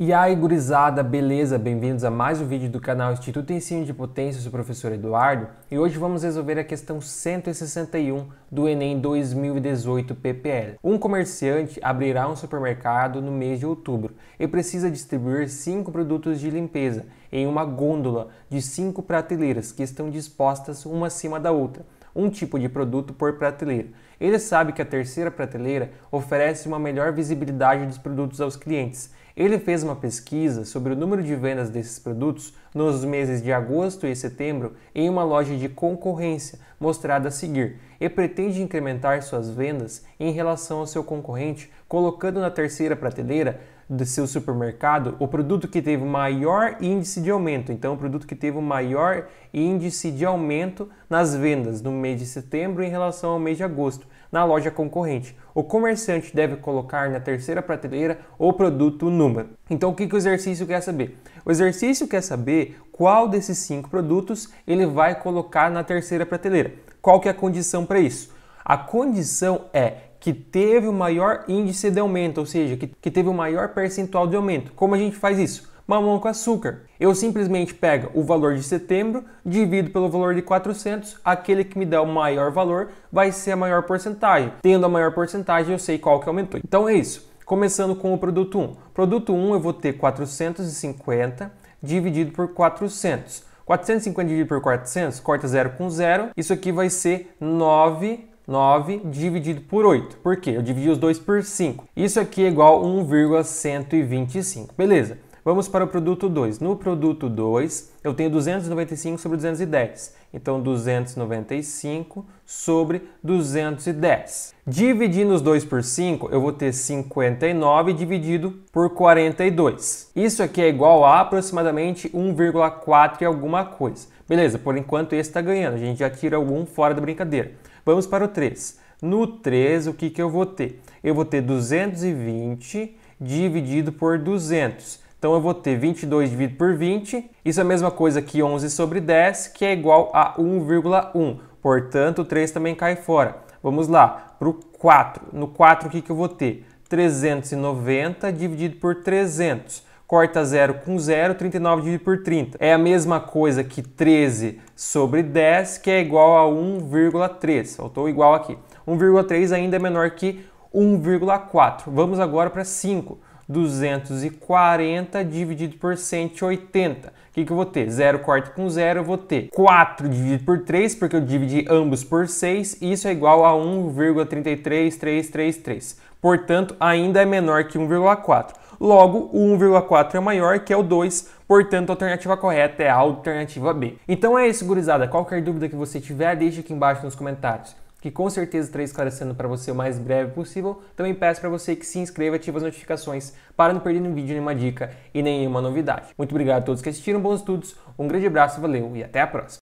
E aí, gurizada, beleza? Bem-vindos a mais um vídeo do canal Instituto Ensino de Potência, sou o professor Eduardo, e hoje vamos resolver a questão 161 do Enem 2018 PPL. Um comerciante abrirá um supermercado no mês de outubro e precisa distribuir cinco produtos de limpeza em uma gôndola de cinco prateleiras que estão dispostas uma acima da outra um tipo de produto por prateleira. Ele sabe que a terceira prateleira oferece uma melhor visibilidade dos produtos aos clientes. Ele fez uma pesquisa sobre o número de vendas desses produtos nos meses de agosto e setembro em uma loja de concorrência, mostrada a seguir, e pretende incrementar suas vendas em relação ao seu concorrente, colocando na terceira prateleira do seu supermercado o produto que teve maior índice de aumento. Então, o produto que teve o maior índice de aumento nas vendas no mês de setembro em relação ao mês de agosto na loja concorrente. O comerciante deve colocar na terceira prateleira o produto número. Então, o que, que o exercício quer saber? O exercício quer saber qual desses cinco produtos ele vai colocar na terceira prateleira. Qual que é a condição para isso? A condição é que teve o maior índice de aumento, ou seja, que, que teve o maior percentual de aumento. Como a gente faz isso? Mamão com açúcar. Eu simplesmente pego o valor de setembro, divido pelo valor de 400, aquele que me dá o maior valor vai ser a maior porcentagem. Tendo a maior porcentagem, eu sei qual que aumentou. Então é isso. Começando com o produto 1. Produto 1 eu vou ter 450 dividido por 400. 450 dividido por 400, corta 0 com 0. Isso aqui vai ser 9 9 dividido por 8. Por quê? Eu dividi os dois por 5. Isso aqui é igual a 1,125. Beleza. Vamos para o produto 2. No produto 2, eu tenho 295 sobre 210. Então, 295 sobre 210. Dividindo os dois por 5, eu vou ter 59 dividido por 42. Isso aqui é igual a aproximadamente 1,4 e alguma coisa. Beleza, por enquanto esse está ganhando. A gente já tira o fora da brincadeira. Vamos para o 3. No 3, o que, que eu vou ter? Eu vou ter 220 dividido por 200. Então eu vou ter 22 dividido por 20, isso é a mesma coisa que 11 sobre 10, que é igual a 1,1. Portanto, 3 também cai fora. Vamos lá, para o 4. No 4, o que, que eu vou ter? 390 dividido por 300. Corta 0 com 0, 39 dividido por 30. É a mesma coisa que 13 sobre 10, que é igual a 1,3. Faltou igual aqui. 1,3 ainda é menor que 1,4. Vamos agora para 5. 240 dividido por 180. O que, que eu vou ter? 0 corta com 0, eu vou ter 4 dividido por 3, porque eu dividi ambos por 6, isso é igual a 1,33333. Portanto, ainda é menor que 1,4. Logo, o 1,4 é maior, que é o 2, portanto a alternativa correta é a alternativa B. Então é isso, gurizada. Qualquer dúvida que você tiver, deixe aqui embaixo nos comentários que com certeza estarei esclarecendo para você o mais breve possível. Também peço para você que se inscreva e ative as notificações para não perder nenhum vídeo, nenhuma dica e nenhuma novidade. Muito obrigado a todos que assistiram, bons estudos, um grande abraço, valeu e até a próxima!